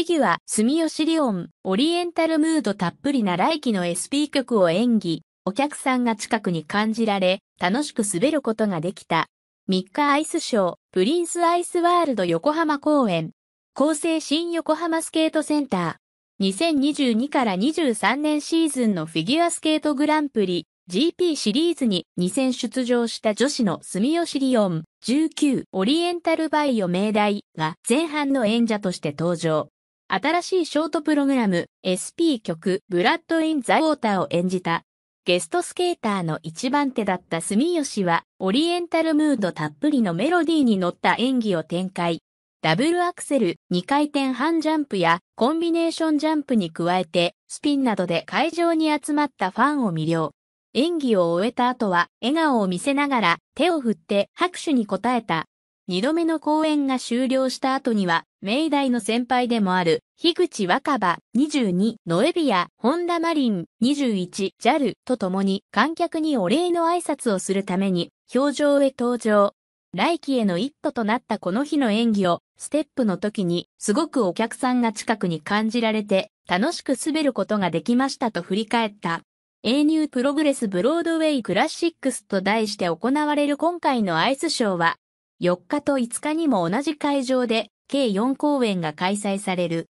フィギュア、住吉リオン、オリエンタルムードたっぷりな来季の SP 曲を演技、お客さんが近くに感じられ、楽しく滑ることができた。3日アイスショー、プリンスアイスワールド横浜公演、厚生新横浜スケートセンター、2022から23年シーズンのフィギュアスケートグランプリ、GP シリーズに2戦出場した女子の住吉リオン、19オリエンタルバイオ命題が前半の演者として登場。新しいショートプログラム SP 曲ブラッド・イン・ザ・ウォーターを演じたゲストスケーターの一番手だった住吉はオリエンタルムードたっぷりのメロディーに乗った演技を展開。ダブルアクセル、2回転半ジャンプやコンビネーションジャンプに加えてスピンなどで会場に集まったファンを魅了。演技を終えた後は笑顔を見せながら手を振って拍手に応えた二度目の公演が終了した後には、明大の先輩でもある、樋口若葉、22、ノエビア、ンダマリン、21、ジャルと共に観客にお礼の挨拶をするために、表情へ登場。来季への一途となったこの日の演技を、ステップの時に、すごくお客さんが近くに感じられて、楽しく滑ることができましたと振り返った。A ニュープログレスブロードウェイクラシックスと題して行われる今回のアイスショーは、4日と5日にも同じ会場で計4公演が開催される